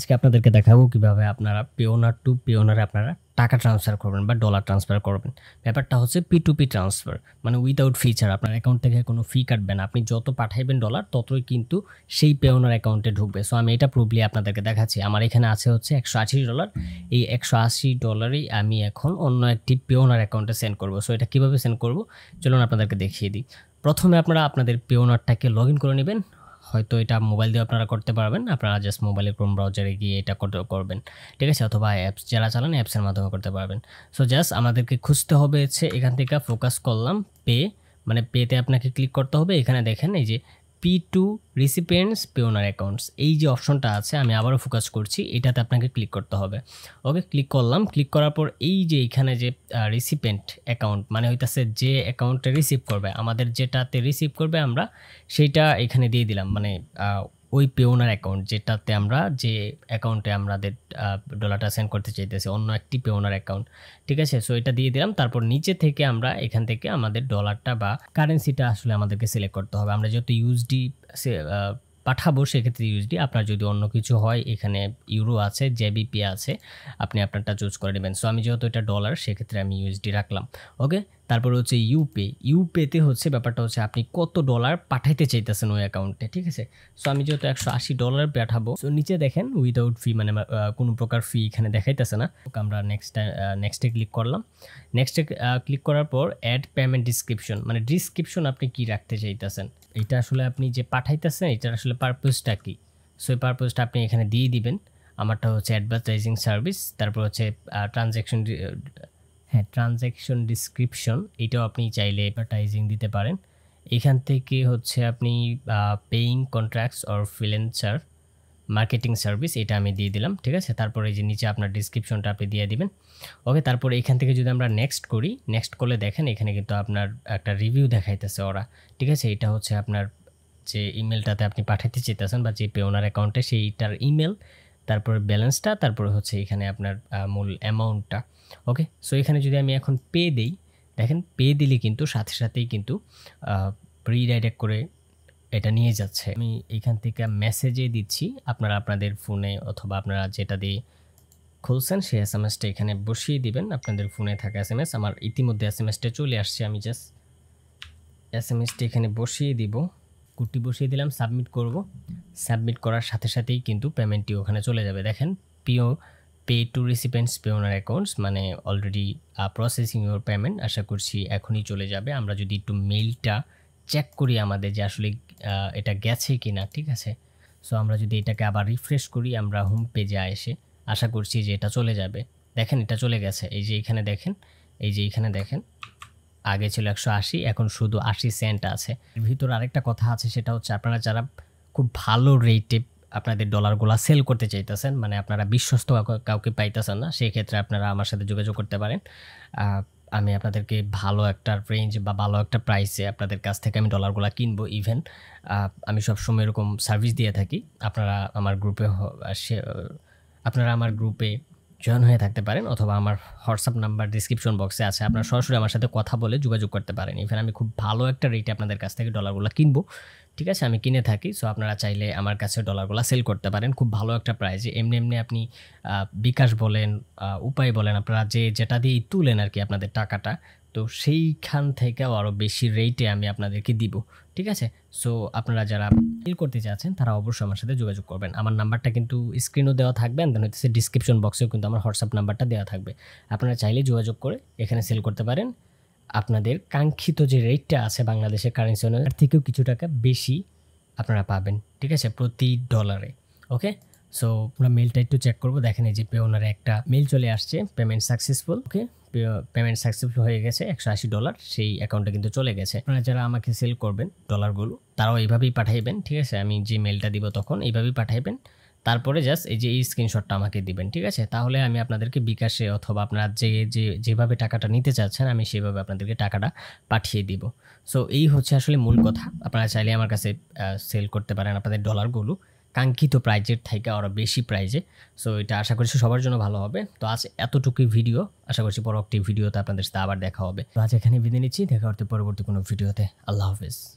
আজকে আপনাদেরকে দেখাবো কিভাবে আপনারা পিওনার টু পিওনারে আপনারা টাকা ট্রান্সফার করবেন বা ডলার ট্রান্সফার করবেন ব্যাপারটা হচ্ছে পি টু পি ট্রান্সফার মানে উইদাউট ফিচার আপনার অ্যাকাউন্ট থেকে কোনো ফি কাটবে না আপনি যত পাঠাইবেন ডলার ততই কিন্তু সেই পেওনার অ্যাকাউন্টে ঢুকবে সো আমি এটা প্রুভলি আপনাদেরকে দেখাচ্ছি আমার এখানে আছে হচ্ছে একশো আশি ডলার এই একশো আশি ডলারই আমি এখন অন্য একটি পেওনার অ্যাকাউন্টে সেন্ড করবো সো এটা কীভাবে সেন্ড করবো চলুন আপনাদেরকে দেখিয়ে দিই প্রথমে আপনারা আপনাদের পেওনারটাকে লগ ইন করে নেবেন হয়তো এটা মোবাইল দিয়ে আপনারা করতে পারবেন আপনারা জাস্ট মোবাইলে ক্রোম ব্রাউজারে গিয়ে এটা করবেন ঠিক আছে অথবা অ্যাপস যারা চালান অ্যাপসের মাধ্যমে করতে পারবেন সো জাস্ট আমাদেরকে খুঁজতে হবে হচ্ছে এখান থেকে ফোকাস করলাম পে মানে পেতে আপনাকে ক্লিক করতে হবে এখানে দেখেন এই যে P to recipients Payoneer accounts এই যে অপশনটা আছে আমি আবারও ফোকাস করছি এটাতে আপনাকে ক্লিক করতে হবে ওকে ক্লিক করলাম ক্লিক করার পর এই যে এখানে যে রিসিপেন্ট অ্যাকাউন্ট মানে হইতাছে যে অ্যাকাউন্টটা রিসিভ করবে আমাদের যেটাতে রিসিভ করবে আমরা সেইটা এখানে দিয়ে দিলাম মানে ওই পেওনার অ্যাকাউন্ট যেটাতে আমরা যে অ্যাকাউন্টে আমাদের ডলারটা সেন্ড করতে চাইতেছি অন্য একটি পেওনার অ্যাকাউন্ট ঠিক আছে সো এটা দিয়ে দিলাম তারপর নিচে থেকে আমরা এখান থেকে আমাদের ডলারটা বা কারেন্সিটা আসলে আমাদেরকে সিলেক্ট করতে হবে আমরা যত ইউজডি পাঠাবো সেক্ষেত্রে ইউএসডি আপনার যদি অন্য কিছু হয় এখানে ইউরো আছে জেবিপি আছে আপনি আপনারটা চুজ করে নেবেন সো আমি যেহেতু এটা ডলার সেক্ষেত্রে আমি ইউএসডি রাখলাম ওকে তারপরে হচ্ছে ইউপে ইউপেতে হচ্ছে ব্যাপারটা হচ্ছে আপনি কত ডলার পাঠাইতে চাইতেছেন ওই অ্যাকাউন্টে ঠিক আছে সো আমি যেহেতু একশো আশি ডলার পাঠাবো সো নিচে দেখেন উইদাউট ফি মানে কোনো প্রকার ফি এখানে দেখাইতেছে না আমরা নেক্সট নেক্সটে ক্লিক করলাম নেক্সটে ক্লিক করার পর অ্যাড পেমেন্ট ডিসক্রিপশন মানে ডিসক্রিপশন আপনি কি রাখতে চাইতেছেন এটা আসলে আপনি যে পাঠাইতেছেন এটার আসলে পারপোজটা কি সো এই পারপোজটা আপনি এখানে দিয়ে দিবেন আমারটা হচ্ছে অ্যাডভার্টাইজিং সার্ভিস তারপর হচ্ছে ট্রানজ্যাকশন হ্যাঁ ট্রানজ্যাকশন ডিসক্রিপশন এটাও আপনি চাইলে অ্যাডভার্টাইজিং দিতে পারেন এখান থেকে হচ্ছে আপনি paying contracts or freelancer marketing service এটা আমি দিয়ে দিলাম ঠিক আছে তারপরে এই যে নিচে আপনার ডিসক্রিপশনটা আপনি দিয়ে দিবেন ওকে তারপর এখান থেকে যদি আমরা নেক্সট করি নেক্সট করলে দেখেন এখানে কিন্তু আপনার একটা রিভিউ দেখাইতেছে ওরা ঠিক আছে এটা হচ্ছে আপনার যে ইমেলটাতে আপনি পাঠাইতে চেতেছেন বা যে পে ওনার অ্যাকাউন্টে সেইটার ইমেল তারপরে ব্যালেন্সটা তারপরে হচ্ছে এখানে আপনার মূল অ্যামাউন্টটা ওকে সো এখানে যদি আমি এখন পে দেই দেখেন পে দিলে কিন্তু সাথে সাথেই কিন্তু রিডাইরেক্ট করে এটা নিয়ে যাচ্ছে আমি এখান থেকে মেসেজে দিচ্ছি আপনারা আপনাদের ফোনে অথবা আপনারা যেটা দিয়ে খুলছেন সেই এস এম এসটা এখানে বসিয়ে দিবেন আপনাদের ফোনে থাকা এস এম এস আমার ইতিমধ্যে এস এম এসটা চলে আসছে আমি জাস্ট এস এম এসটা এখানে বসিয়ে দিব কুটি বসিয়ে দিলাম সাবমিট করব সাবমিট করার সাথে সাথেই কিন্তু পেমেন্টটি ওখানে চলে যাবে দেখেন পিও pay to recipients Payoneer accounts মানে অলরেডি প্রসেসিং ইউর পেমেন্ট আশা করছি এখনই চলে যাবে আমরা যদি একটু মেইলটা চেক করি আমাদের যে আসলে এটা গেছে কি না ঠিক আছে সো আমরা যদি এটাকে আবার রিফ্রেশ করি আমরা হোম পেজে এসে আশা করছি যে এটা চলে যাবে দেখেন এটা চলে গেছে এই যে এখানে দেখেন এই যে এখানে দেখেন আগে ছিল একশো আশি এখন শুধু আশি সেন্ট আছে ভিতর আরেকটা কথা আছে সেটা হচ্ছে আপনারা যারা খুব ভালো রেটে আপনাদের ডলারগুলো সেল করতে চাইতেছেন মানে আপনারা বিশ্বস্ত কাউকে পাইতেছেন না সেই ক্ষেত্রে আপনারা আমার সাথে যোগাযোগ করতে পারেন আমি আপনাদেরকে ভালো একটা রেঞ্জ বা ভালো একটা প্রাইসে আপনাদের কাছ থেকে আমি ডলারগুলো কিনবো ইভেন আমি সবসময় এরকম সার্ভিস দিয়ে থাকি আপনারা আমার গ্রুপে আপনারা আমার গ্রুপে জয়েন হয়ে থাকতে পারেন অথবা আমার হোয়াটসঅ্যাপ নাম্বার ডিসক্রিপশন বক্সে আছে আপনারা সরাসরি আমার সাথে কথা বলে যোগাযোগ করতে পারেন ইভেন আমি খুব ভালো একটা রেটে আপনাদের কাছ থেকে ডলারগুলো কিনবো ঠিক আছে আমি কিনে থাকি সো আপনারা চাইলে আমার কাছে ডলারগুলো সেল করতে পারেন খুব ভালো একটা প্রাইজে এমনি এমনি আপনি বিকাশ বলেন উপায় বলেন আপনারা যে যেটা দিয়ে তুলেন আর কি আপনাদের টাকাটা তো সেইখান থেকেও আরও বেশি রেটে আমি আপনাদেরকে দিব ঠিক আছে সো আপনারা যারা ফিল করতে চাচ্ছেন তারা অবশ্যই আমার সাথে যোগাযোগ করবেন আমার নাম্বারটা কিন্তু স্ক্রিনও দেওয়া থাকবে দেন হচ্ছে ডিসক্রিপশন বক্সেও কিন্তু আমার হোয়াটসঅ্যাপ নাম্বারটা দেওয়া থাকবে আপনারা চাইলে যোগাযোগ করে এখানে সেল করতে পারেন আপনাদের কাঙ্ক্ষিত যে রেটটা আছে বাংলাদেশের কারেন্সি অনুযায়ী থেকেও কিছু টাকা বেশি আপনারা পাবেন ঠিক আছে প্রতি ডলারে ওকে সো আমরা মেলটা একটু চেক করবো দেখেন এই যে পে ওনারে একটা মেল চলে আসছে payment successful okay payment successful হয়ে গেছে একশো আশি ডলার সেই অ্যাকাউন্টে কিন্তু চলে গেছে আপনারা যারা আমাকে সেল করবেন ডলারগুলো তারাও এইভাবেই পাঠাইবেন ঠিক আছে আমি যে মেলটা দিব তখন এইভাবেই পাঠাইবেন তারপরে জাস্ট এই যে এই স্ক্রিনশটটা আমাকে দিবেন ঠিক আছে তাহলে আমি আপনাদেরকে বিকাশে অথবা আপনারা যে যে যেভাবে টাকাটা নিতে চাচ্ছেন আমি সেভাবে আপনাদেরকে টাকাটা পাঠিয়ে দিব সো এই হচ্ছে আসলে মূল কথা আপনারা চাইলে আমার কাছে সেল করতে পারেন আপনাদের ডলারগুলো কাঙ্ক্ষিত প্রাইজের থেকে আরও বেশি প্রাইজে সো এটা আশা করছি সবার জন্য ভালো হবে তো আজ এতটুকুই ভিডিও আশা করছি পরবর্তী ভিডিওতে আপনাদের সাথে আবার দেখা হবে তো আজ এখানে বিদে নিচ্ছি দেখা হতে পরবর্তী কোনো ভিডিওতে আল্লাহ হাফেজ